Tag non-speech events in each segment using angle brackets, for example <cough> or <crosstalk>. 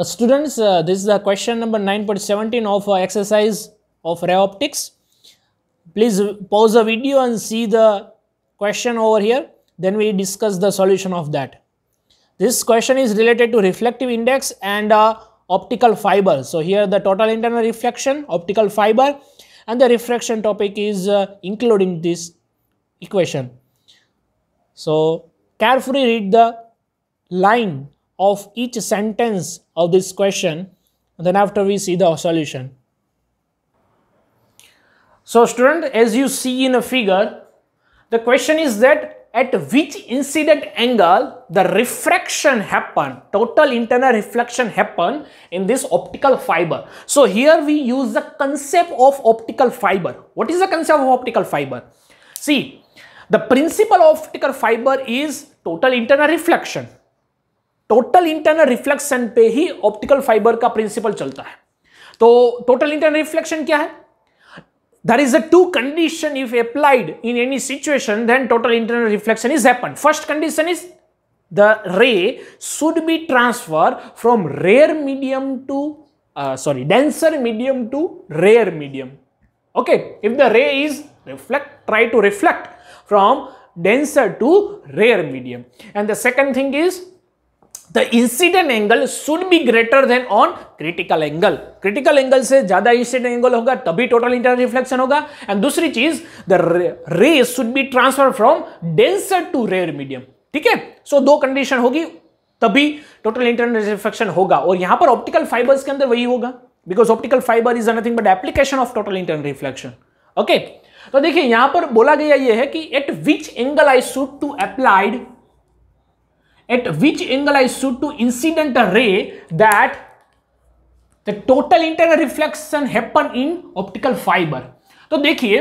Uh, students, uh, this is the question number 9.17 of uh, exercise of ray optics. Please pause the video and see the question over here. Then we discuss the solution of that. This question is related to reflective index and uh, optical fiber. So here the total internal reflection, optical fiber and the refraction topic is uh, including this equation. So carefully read the line of each sentence of this question and then after we see the solution. So student as you see in a figure the question is that at which incident angle the refraction happen total internal reflection happen in this optical fiber so here we use the concept of optical fiber what is the concept of optical fiber see the principle of optical fiber is total internal reflection total internal reflection पे ही optical fibre का principle चलता है तो total internal reflection क्या है there is a two condition if applied in any situation then total internal reflection is happen first condition is the ray should be transfer from rare medium to sorry denser medium to rare medium okay if the ray is reflect try to reflect from denser to rare medium and the second thing is the incident angle should be greater than on critical angle critical angle से ज्यादा incident angle होगा तभी total inter reflection होगा and दूसरी चीज the ray should be transfer from denser to rare medium ठीक है सो दो कंडीशन होगी तभी टोटल इंटरनल रिफ्लेक्शन होगा और यहां पर ऑप्टिकल फाइबर्स के अंदर वही होगा because optical fibre is nothing but application of total internal reflection okay तो देखिए यहां पर बोला गया यह है कि at which angle I should to applied at which angle I shoot to incident ray that the total internal reflection happen in optical fiber. तो देखिए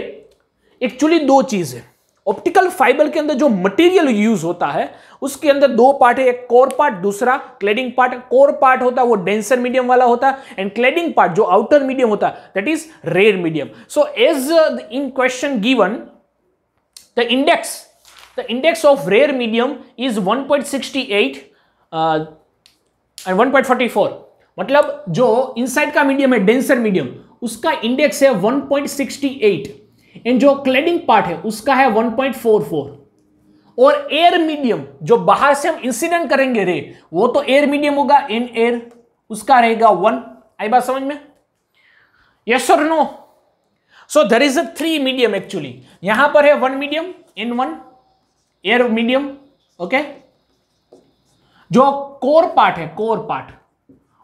एक्चुअली दो चीज है ऑप्टिकल फाइबर के अंदर जो मटेरियल यूज होता है उसके अंदर दो पार्ट है एक कोर पार्ट दूसरा क्लेडिंग पार्ट कोर पार्ट होता है वो डेंसर मीडियम वाला होता है एंड क्लेडिंग पार्ट जो आउटर मीडियम होता है that is rare medium so as in question given the index The index of rare medium is 1.68 and 1.44 मतलब जो इनसाइड का मीडियम है डेंसर मीडियम उसका इंडेक्स है 1.68 एंड जो क्लेडिंग पार्ट है उसका है 1.44 और एयर मीडियम जो बाहर से हम इंसिडेंट करेंगे रे वो तो एयर मीडियम होगा इन एयर उसका रहेगा वन आई बात समझ में यस और no so there is a three medium actually यहां पर है one medium in one air medium okay जो कोर पार्ट है कोर पार्ट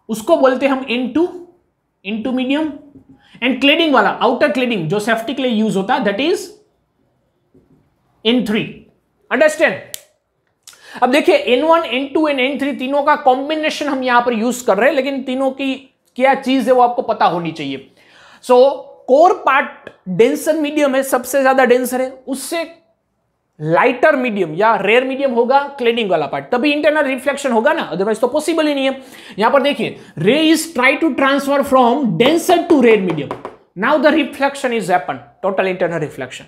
उसको बोलते हैं हम in two in two medium and cladding वाला आउटर क्लेडिंग जो सेफ्टी के लिए यूज होता है that is in three understand अब देखिए N one N two and N three तीनों का कॉम्बिनेशन हम यहां पर यूज कर रहे हैं लेकिन तीनों की क्या चीज है वो आपको पता होनी चाहिए so core part denser medium है सबसे ज्यादा डेंसर है उससे लाइटर मीडियम या रेयर मीडियम होगा क्लेडिंग वाला पार्ट तभी इंटरनल रिफ्लेक्शन होगा ना अदरवाइज तो पॉसिबल ही नहीं है यहां पर देखिए ray is try to transfer from denser to rare medium now the reflection is happen total internal reflection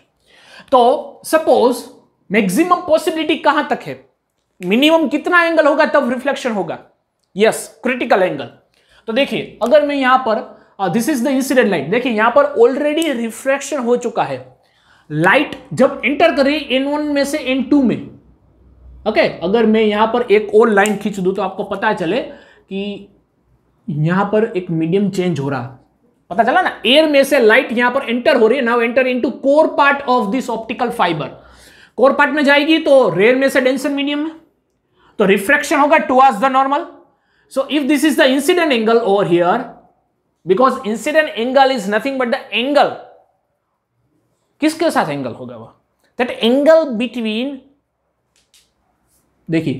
तो सपोज मैक्सिमम पॉसिबिलिटी कहां तक है मिनिमम कितना एंगल होगा तब रिफ्लेक्शन होगा यस क्रिटिकल एंगल तो देखिए अगर मैं यहां पर this is the incident line देखिए यहां पर ऑलरेडी रिफ्लेक्शन हो चुका है लाइट जब एंटर करे एन वन में से एन टू में ओके अगर मैं यहां पर एक और लाइन खींच दू तो आपको पता चले कि यहां पर एक मीडियम चेंज हो रहा पता चला ना एयर में से लाइट यहां पर एंटर हो रही है now enter into core part of this optical fibre core part में जाएगी तो रेयर में से डेंसर मीडियम में तो रिफ्रेक्शन होगा towards the normal so if this is the incident angle over here because incident angle is nothing but the angle किसके साथ एंगल होगा वह दैट एंगल बिटवीन देखिए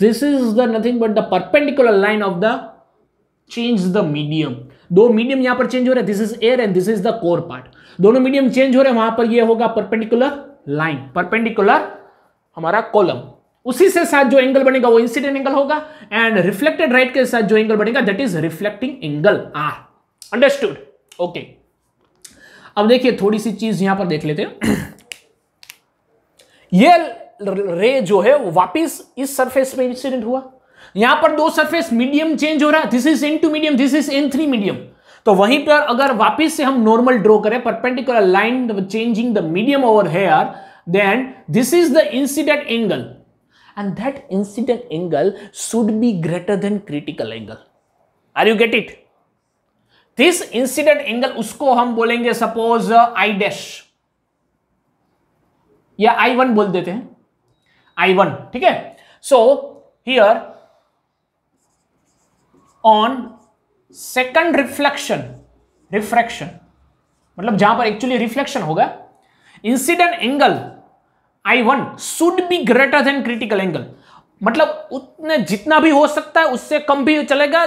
this is the nothing but the perpendicular line of the change the medium दो medium यहां पर change हो रहा है this is air and this is the core part दोनों मीडियम चेंज हो रहे हैं वहां पर ये होगा परपेंडिकुलर लाइन परपेंडिकुलर हमारा कॉलम उसी से साथ जो एंगल बनेगा वो इंसिडेंट एंगल होगा एंड रिफ्लेक्टेड राइट के साथ जो एंगल बनेगा that is reflecting angle are understood okay अब देखिए थोड़ी सी चीज यहां पर देख लेते हैं <clears throat> ये रे जो है वो वापिस इस सरफेस पे इंसिडेंट हुआ यहां पर दो सरफेस मीडियम चेंज हो रहा है this is N two medium this is N three medium तो वहीं पर अगर वापिस से हम नॉर्मल ड्रॉ करें perpendicular line changing the medium over here then this is the incident angle and that incident angle should be greater than critical angle are you get it this incident angle उसको हम बोलेंगे suppose I dash या I one बोल देते हैं आई one ठीक है so here on second reflection refraction मतलब जहां पर एक्चुअली रिफ्लेक्शन होगा incident angle I one should be greater than critical angle मतलब उतने जितना भी हो सकता है उससे कम भी चलेगा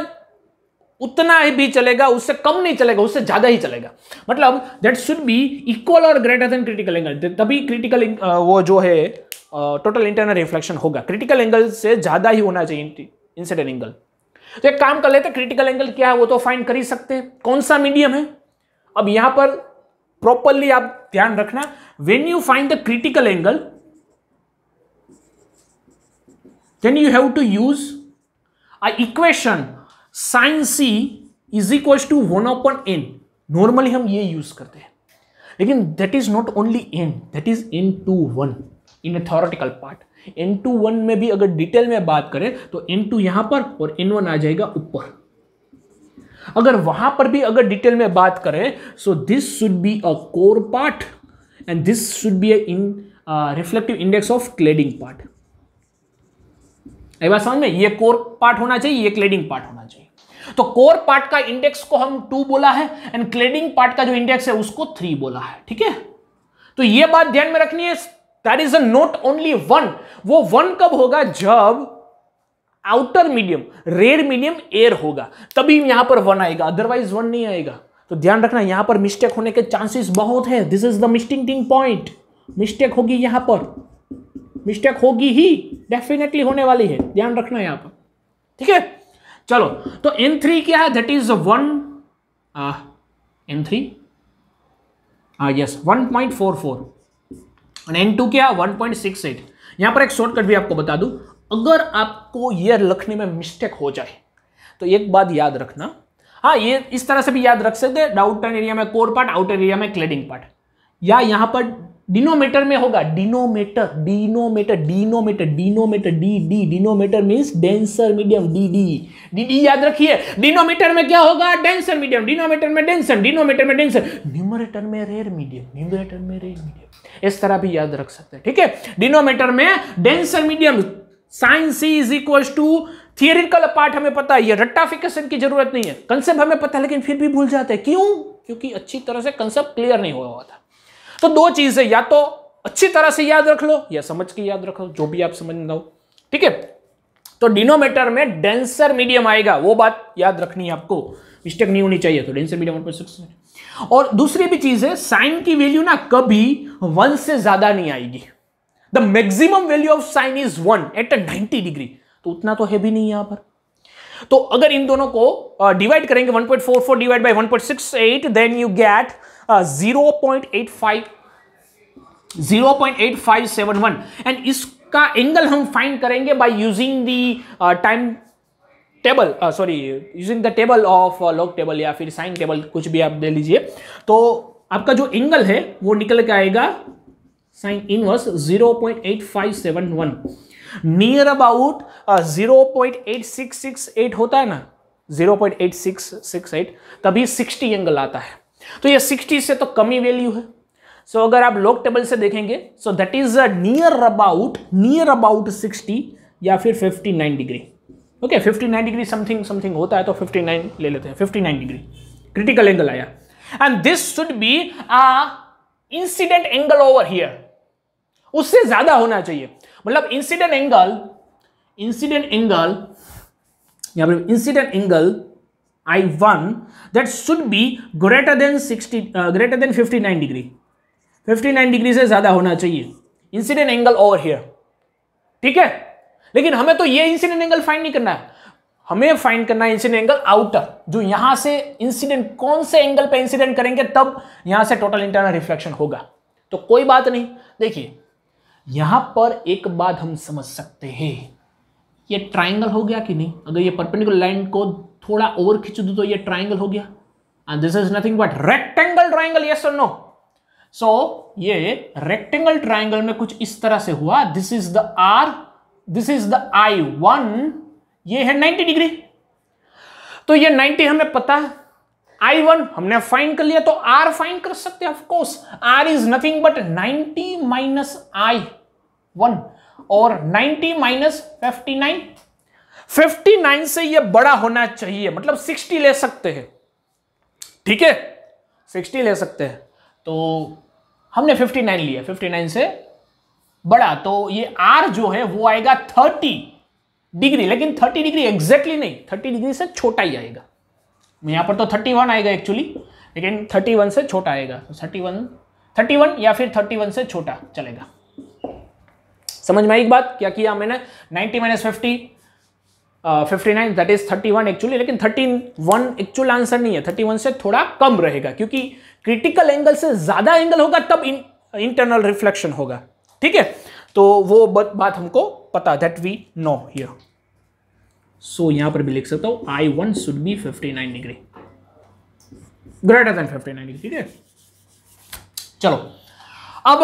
उतना ही भी चलेगा उससे कम नहीं चलेगा उससे ज्यादा ही चलेगा मतलब दैट शुड बी इक्वल और ग्रेटर देन क्रिटिकल एंगल तभी क्रिटिकल वो जो है टोटल इंटरनल रिफ्लेक्शन होगा क्रिटिकल एंगल से ज्यादा ही होना चाहिए इंसिडेंट एंगल तो एक काम कर लेते क्रिटिकल एंगल क्या है वो तो फाइंड कर ही सकते हैं कौन सा मीडियम है अब यहां पर प्रॉपरली आप ध्यान रखना when you find the critical angle then you have to use a equation sine C is equal to one upon N normally हम ये यूज करते हैं लेकिन that is not only N that is N two one in a part N two one में भी अगर detail में बात करें तो एन टू यहां पर और एन वन आ जाएगा ऊपर अगर वहां पर भी अगर डिटेल में बात करें so this should be a core part and this should be a in reflective index of cladding part ये बात समझ में ये कोर पार्ट होना चाहिए ये क्लेडिंग पार्ट होना चाहिए तो कोर पार्ट का इंडेक्स को हम टू बोला है एंड क्लेडिंग पार्ट का जो इंडेक्स है उसको थ्री बोला है ठीक है तो ये बात ध्यान में रखनी है that is a note only one वो वन कब होगा जब outer medium rare medium air होगा तभी यहां पर वन आएगा अदरवाइज वन नहीं आएगा तो ध्यान रखना यहां पर मिस्टेक होने के चांसेस बहुत है this is the missing point mistake होगी यहां पर मिस्टेक होगी ही डेफिनेटली होने वाली है ध्यान रखना यहां पर ठीक है चलो तो एन थ्री क्या है that is one N three yes one point four four N two क्या वन पॉइंट सिक्स एट यहां पर एक शॉर्टकट भी आपको बता दूं अगर आपको ये लिखने में मिस्टेक हो जाए तो एक बात याद रखना हाँ ये इस तरह से भी याद रख सकते डाउट एरिया में कोर पार्ट आउटर एरिया में क्लेडिंग पार्ट या यहाँ पर डिनोमीटर में होगा denominator denominator denominator denominator D D denominator means denser medium D D D D याद रखिए डिनोमीटर में क्या होगा डेंसर मीडियम डिनोमीटर में डेंसर डिनोमीटर में डेंसर न्यूमरेटर में रेयर मीडियम न्यूमरेटर में रेयर मीडियम इस तरह भी याद रख सकते हैं ठीक है डिनोमीटर में denser medium sine C is equal to theoretical part हमें पता है ये रट्टाफिकेशन की जरूरत नहीं है कंसेप्ट हमें पता है लेकिन फिर भी भूल जाते हैं क्यों क्योंकि अच्छी तरह से कंसेप्ट क्लियर नहीं हुआ हुआ था तो दो है या तो अच्छी तरह से याद रख लो या समझ के याद रखो जो भी आप समझ लो ठीक है तो डिनोमेटर में डेंसर मीडियम आएगा वो बात याद रखनी है आपको मिस्टेक नहीं होनी चाहिए तो डेंसर मीडियम और दूसरी भी चीज है साइन की वैल्यू ना कभी वन से ज्यादा नहीं आएगी the maximum value of sine is one at ninety degree तो उतना तो है भी नहीं यहां पर तो अगर इन दोनों को डिवाइड uh, करेंगे 1.44 divide by 1.68 then you get zero point eight five zero point eight five seven one and इसका एंगल हम फाइंड करेंगे by using the time table sorry using the table of log table या फिर sign table कुछ भी आप दे लीजिए तो आपका जो एंगल है वो निकल के आएगा sine inverse zero point eight five seven one near about zero point eight six six eight होता है ना zero point eight six six eight तभी सिक्सटी एंगल आता है तो ये 60 से तो कमी वैल्यू है सो so, अगर आप लॉग टेबल से देखेंगे so that is near about near about 60 या फिर 59 degree okay okay, 59 degree something something होता है तो 59 ले लेते हैं 59 डिग्री क्रिटिकल एंगल आया and this should be a incident angle over here उससे ज्यादा होना चाहिए मतलब इंसिडेंट एंगल इंसिडेंट एंगल या फिर incident angle I1 that should be greater than 60 uh, greater than 59 degree 59 degree से ज्यादा होना चाहिए इंसिडेंट एंगल ओवर हियर ठीक है लेकिन हमें तो ये इंसिडेंट एंगल फाइंड नहीं करना है हमें फाइंड करना है इंसिडेंट एंगल आउटर जो यहां से इंसिडेंट कौन से एंगल पे इंसिडेंट करेंगे तब यहां से टोटल इंटरनल रिफ्लेक्शन होगा तो कोई बात नहीं देखिए यहां पर एक बात हम समझ सकते हैं ये ट्राइंगल हो गया कि नहीं अगर ये परपेंडिकुलर लाइन को थोड़ा ओवर खींच दू तो ये ट्राइंगल हो गया and this is nothing but rectangle triangle ये सुनो नो सो ये रेक्टेंगल ट्राइंगल में कुछ इस तरह से हुआ this is the r this is the i one ये है 90 डिग्री तो ये 90 हमें पता है I1 हमने फाइंड कर लिया तो R फाइंड कर सकते हैं of course R is nothing but 90 minus i one और 90 माइनस फिफ्टी 59 से ये बड़ा होना चाहिए मतलब 60 ले सकते हैं ठीक है 60 ले सकते हैं तो हमने 59 लिया 59 से बड़ा तो ये R जो है वो आएगा 30 डिग्री लेकिन 30 डिग्री एग्जैक्टली नहीं 30 डिग्री से छोटा ही आएगा यहां पर तो 31 आएगा एक्चुअली लेकिन 31 से छोटा आएगा तो 31 31 या फिर 31 से छोटा चलेगा समझ में एक बात क्या किया मैंने 90 minus fifty fifty nine that is thirty one actually लेकिन थर्टी वन एक्चुअल आंसर नहीं है थर्टी वन से थोड़ा कम रहेगा क्योंकि क्रिटिकल एंगल से ज़्यादा एंगल होगा तब इंटरनल रिफ्लेक्शन होगा ठीक है तो वो बात हमको पता that we know here so यहां पर भी लिख सकता हूं i one should be fifty nine degree greater than fifty nine degree ठीक है चलो अब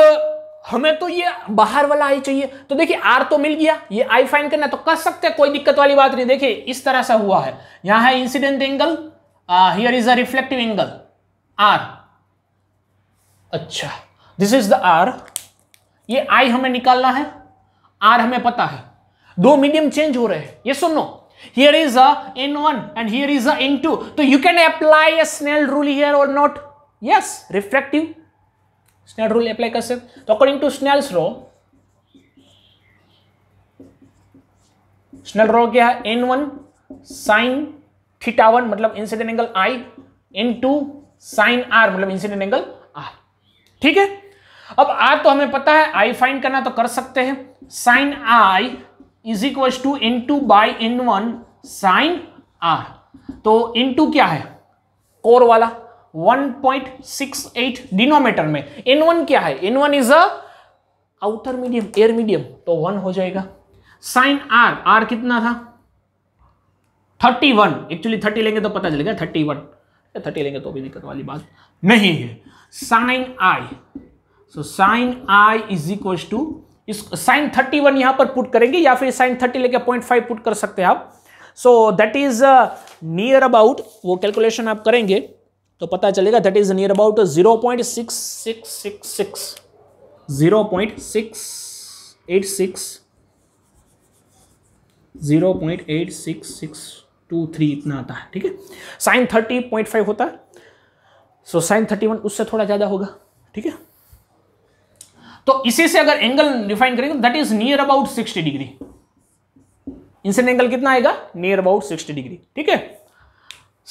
हमें तो ये बाहर वाला आई चाहिए तो देखिए आर तो मिल गया ये आई फाइन करना तो कर सकते हैं कोई दिक्कत वाली बात नहीं देखिए इस तरह से हुआ है यहां है incident angle here is a reflective angle r अच्छा दिस इज द आर ये आई हमें निकालना है आर हमें पता है दो मीडियम चेंज हो रहे हैं ये सुनो here is a n1 and here is a two तो you can apply a Snell rule here और not yes reflective Snell rule apply કરશે तो according to Snell's law Snell law क्या है n one sine theta one मतलब incident angle i n two sine r मतलब incident angle r ठीक है अब आर तो हमें पता है आई फाइंड करना तो कर सकते हैं sine i is equal to n two by n one sine r तो इन टू क्या है कोर वाला 1.68 डिनोमीटर में एन वन क्या है n one is outer medium air medium तो वन हो जाएगा साइन आर आर कितना था 31 वन एक्चुअली थर्टी लेंगे तो पता चलेगा 31 वन थर्टी लेंगे तो भी दिक्कत वाली बात नहीं है sine i so sine i is equal to sine thirty one यहां पर पुट करेंगे या फिर साइन थर्टी लेके पॉइंट फाइव पुट कर सकते हैं आप so that is near about वो कैलकुलेशन आप करेंगे तो पता चलेगा that is near about zero point six six six six zero point six eight six zero point eight six six two three इतना आता है ठीक है साइन थर्टी पॉइंट फाइव होता है सो साइन थर्टी वन उससे थोड़ा ज़्यादा होगा ठीक है तो इसी से अगर एंगल डिफाइन करेंगे that is near about sixty degree incident angle कितना आएगा नियर अबाउट सिक्सटी डिग्री ठीक है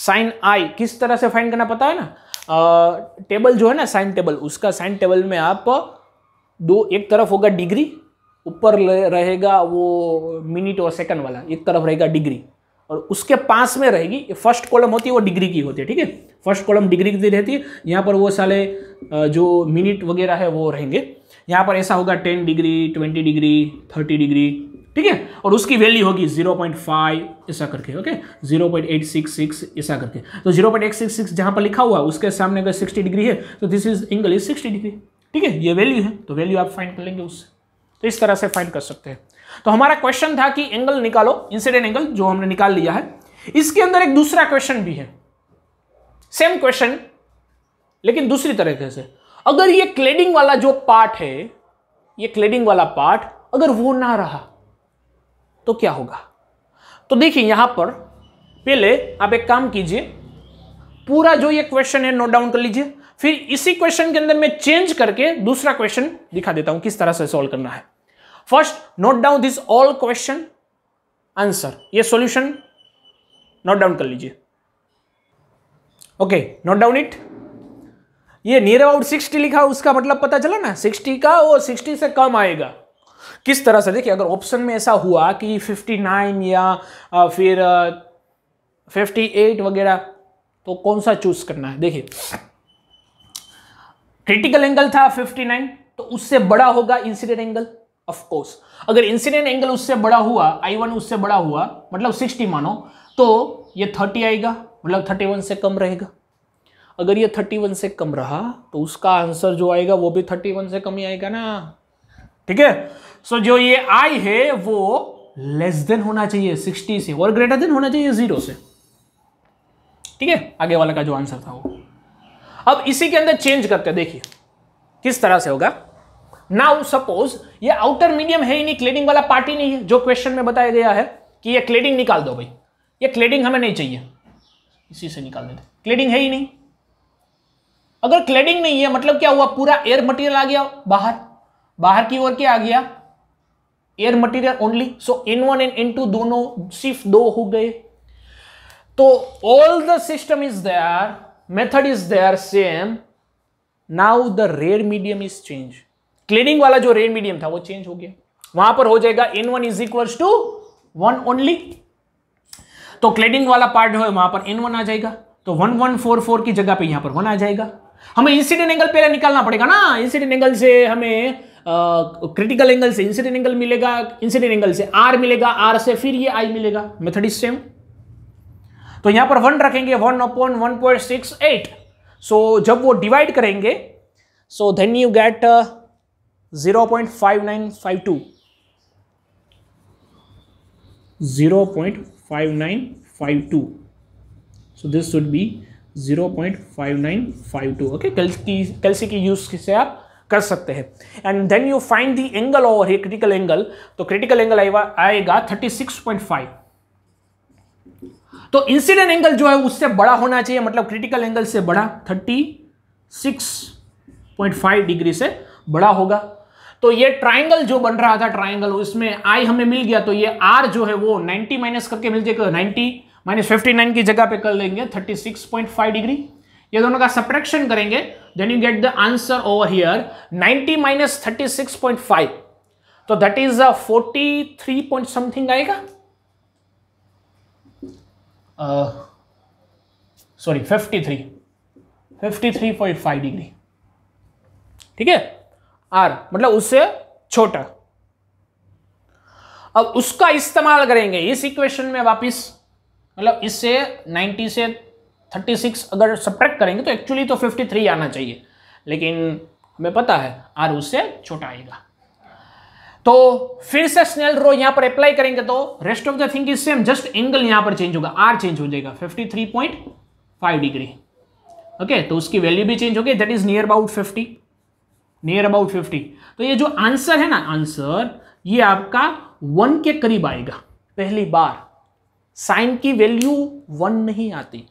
साइन आई किस तरह से फाइंड करना पता है ना टेबल जो है ना साइन टेबल उसका साइन टेबल में आप दो एक तरफ होगा डिग्री ऊपर रहेगा वो मिनट और सेकंड वाला एक तरफ रहेगा डिग्री और उसके पास में रहेगी फर्स्ट कॉलम होती है वो डिग्री की होती है ठीक है फर्स्ट कॉलम डिग्री की रहती है यहाँ पर वो साले जो मिनट वगैरह है वो रहेंगे यहाँ पर ऐसा होगा ten degree twenty degree thirty degree ठीक है और उसकी वैल्यू होगी 0.5 ऐसा करके ओके 0.866 ऐसा करके तो 0.866 जहां पर लिखा हुआ उसके सामने अगर 60 डिग्री है तो this is angle is 60 degree ठीक है ये वैल्यू है तो वैल्यू आप फाइंड कर लेंगे उससे तो इस तरह से फाइंड कर सकते हैं तो हमारा क्वेश्चन था कि एंगल निकालो इंसिडेंट एंगल जो हमने निकाल लिया है इसके अंदर एक दूसरा क्वेश्चन भी है सेम क्वेश्चन लेकिन दूसरी तरीके से अगर ये क्लेडिंग वाला जो पार्ट है ये क्लेडिंग वाला पार्ट अगर वो ना रहा तो क्या होगा तो देखिए यहां पर पहले आप एक काम कीजिए पूरा जो ये क्वेश्चन है नोट डाउन कर लीजिए फिर इसी क्वेश्चन के अंदर मैं चेंज करके दूसरा क्वेश्चन दिखा देता हूं किस तरह से सॉल्व करना है first note down this all question answer ये सॉल्यूशन नोट डाउन कर लीजिए ओके नोट डाउन इट ये नियर अबाउट सिक्सटी लिखा उसका मतलब पता चला ना सिक्सटी का वो सिक्सटी से कम आएगा किस तरह से देखिए अगर ऑप्शन में ऐसा हुआ कि 59 या फिर 58 वगैरह तो कौन सा चूज करना है देखिए क्रिटिकल एंगल था 59 तो उससे बड़ा होगा इंसिडेंट एंगल ऑफ कोर्स अगर इंसिडेंट एंगल उससे बड़ा हुआ आई वन उससे बड़ा हुआ मतलब 60 मानो तो ये 30 आएगा मतलब 31 से कम रहेगा अगर ये 31 से कम रहा तो उसका आंसर जो आएगा वो भी 31 से कम ही आएगा ना ठीक है सो so, जो ये आई है वो लेस देन होना चाहिए सिक्सटी से और ग्रेटर देन होना चाहिए जीरो से ठीक है आगे वाला का जो आंसर था वो अब इसी के अंदर चेंज करते देखिए किस तरह से होगा नाउ सपोज ये आउटर मीडियम है ही नहीं क्लेडिंग वाला पार्ट ही नहीं है जो क्वेश्चन में बताया गया है कि ये क्लेडिंग निकाल दो भाई ये क्लेडिंग हमें नहीं चाहिए इसी से निकाल देते क्लेडिंग है ही नहीं अगर क्लेडिंग नहीं है मतलब क्या हुआ पूरा एयर मटेरियल आ गया बाहर बाहर की ओर क्या आ गया air material only so n one and n two दोनों सिर्फ दो हो गए तो all the system is there method is there same now the rare medium is change cladding वाला जो रेयर मीडियम था वो चेंज हो गया वहां पर हो जाएगा n one is equal to one only तो क्लेडिंग वाला पार्ट है वहां पर एन वन आ जाएगा तो वन वन फोर फोर की जगह पे यहां पर वन आ जाएगा हमें इंसिडेंट एंगल पहले निकालना पड़ेगा ना इंसिडेंट एंगल से हमें क्रिटिकल एंगल से इंसिडेंट एंगल मिलेगा इंसिडेंट एंगल से आर मिलेगा आर से फिर ये आई मिलेगा मेथड इज सेम तो यहां पर वन रखेंगे one upon one point six eight so जब वो डिवाइड करेंगे so then you get zero point five nine five two zero point five nine five two so this should be zero point five nine five two okay calci की use से आप कर सकते हैं and then you find the angle over here critical angle तो critical angle आएगा 36.5 तो incident angle जो है उससे बड़ा होना चाहिए मतलब क्रिटिकल एंगल से बड़ा 36.5 डिग्री से बड़ा होगा तो ये ट्राइंगल जो बन रहा था ट्राइंगल उसमें आई हमें मिल गया तो ये आर जो है वो 90 माइनस करके मिल जाएगा 90 माइनस 59 की जगह पे कर लेंगे 36.5 डिग्री ये दोनों का सप्रेक्शन करेंगे then you get the answer over here 90 minus 36.5 so that is a 43 point something aega uh sorry 53 53.5 degree ठीक है आर मतलब उससे छोटा अब उसका इस्तेमाल करेंगे इस इक्वेशन में वापस मतलब इससे 90 से 36 अगर सब्ट्रैक्ट करेंगे तो एक्चुअली तो 53 आना चाहिए लेकिन हमें पता है आर उससे छोटा आएगा तो फिर से स्नेल रो यहां पर अप्लाई करेंगे तो rest of the thing is same just angle यहां पर चेंज होगा आर चेंज हो जाएगा 53.5 डिग्री ओके तो उसकी वैल्यू भी चेंज होगी that is near about 50 near about 50 तो ये जो आंसर है ना आंसर ये आपका वन के करीब आएगा पहली बार साइन की वैल्यू वन नहीं आती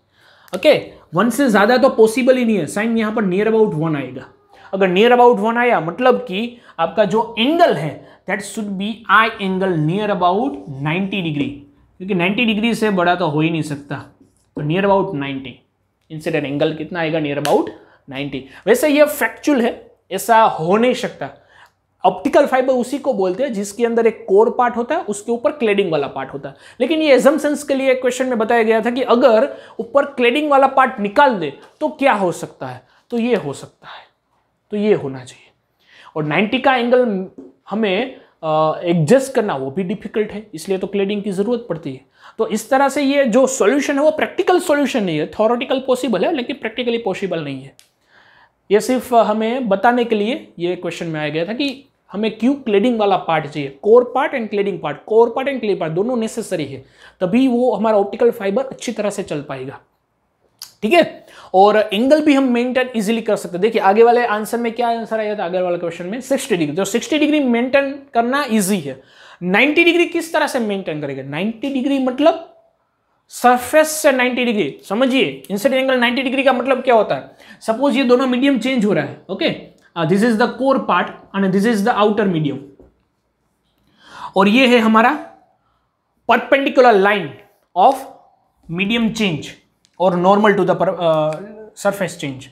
ओके वन से ज़्यादा तो पॉसिबल ही नहीं है साइन यहाँ पर नियर अबाउट वन आएगा अगर नियर अबाउट वन आया मतलब कि आपका जो एंगल है that should be i angle near about 90 degree क्योंकि 90 डिग्री से बड़ा तो हो ही नहीं सकता तो नियर अबाउट 90 इंसिडेंट एंगल कितना आएगा नियर अबाउट 90 वैसे ये फैक्चुअल है ऐसा हो नहीं सकता ऑप्टिकल फाइबर उसी को बोलते हैं जिसके अंदर एक कोर पार्ट होता है उसके ऊपर क्लेडिंग वाला पार्ट होता है लेकिन ये एजम्सेंस के लिए क्वेश्चन में बताया गया था कि अगर ऊपर क्लेडिंग वाला पार्ट निकाल दे तो क्या हो सकता है तो ये हो सकता है तो ये होना चाहिए और 90 का एंगल हमें एडजस्ट करना वो भी डिफिकल्ट है इसलिए तो क्लेडिंग की ज़रूरत पड़ती है तो इस तरह से ये जो सॉल्यूशन है वो प्रैक्टिकल सॉल्यूशन नहीं है थॉरोटिकल पॉसिबल है लेकिन प्रैक्टिकली पॉसिबल नहीं है ये सिर्फ हमें बताने के लिए ये क्वेश्चन में आया गया था कि हमें क्यों क्लेडिंग वाला पार्ट चाहिए core part and cladding part core part and cladding part दोनों नेसेसरी है तभी वो हमारा ऑप्टिकल फाइबर अच्छी तरह से चल पाएगा ठीक है और एंगल भी हम मेंटेन इजीली कर सकते हैं देखिए आगे वाले आंसर में क्या आंसर आया था आगे वाले क्वेश्चन में 60 डिग्री तो 60 डिग्री मेंटेन करना इजी है 90 डिग्री किस तरह से मेंटेन करेगा 90 डिग्री मतलब सरफेस से 90 डिग्री समझिए इंसिडेंट एंगल 90 डिग्री का मतलब क्या होता है सपोज ये दोनों मीडियम चेंज हो रहा है okay this is the core part and this is the outer medium और ये है हमारा perpendicular line of medium change और normal to the surface change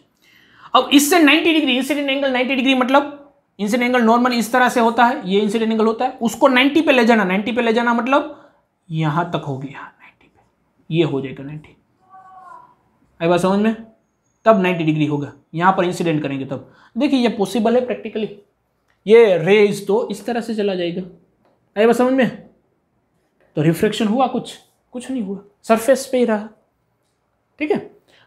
अब इससे 90 डिग्री इंसिडेंट एंगल 90 डिग्री मतलब इंसिडेंट एंगल नॉर्मल इस तरह से होता है ये इंसिडेंट एंगल होता है उसको 90 पे ले जाना 90 पे ले जाना मतलब यहां तक हो गया ये हो जाएगा नाइन्टी आई बात समझ में तब नाइन्टी डिग्री होगा यहाँ पर इंसिडेंट करेंगे तब देखिए ये पॉसिबल है प्रैक्टिकली ये रेज तो इस तरह से चला जाएगा आई बात समझ में तो रिफ्रेक्शन हुआ कुछ कुछ नहीं हुआ सरफेस पे ही रहा ठीक है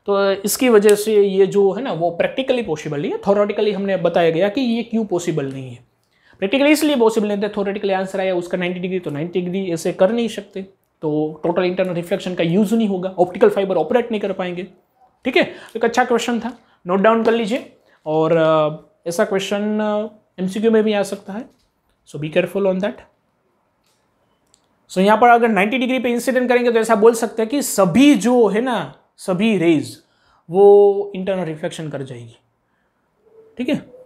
तो इसकी वजह से ये जो है ना वो प्रैक्टिकली पॉसिबल नहीं है थोरेटिकली हमने बताया गया कि ये क्यों पॉसिबल नहीं है प्रैक्टिकली इसलिए पॉसिबल नहीं थे थोरेटिकली आंसर आया उसका 90 डिग्री तो 90 डिग्री ऐसे कर नहीं सकते तो टोटल इंटरनल रिफ्लेक्शन का यूज़ नहीं होगा ऑप्टिकल फाइबर ऑपरेट नहीं कर पाएंगे ठीक है एक अच्छा क्वेश्चन था नोट डाउन कर लीजिए और ऐसा क्वेश्चन एमसीक्यू में भी आ सकता है so be careful on that so यहाँ पर अगर 90 डिग्री पे इंसिडेंट करेंगे तो ऐसा बोल सकते हैं कि सभी जो है ना सभी रेज वो इंटरनल रिफ्लेक्शन कर जाएगी ठीक है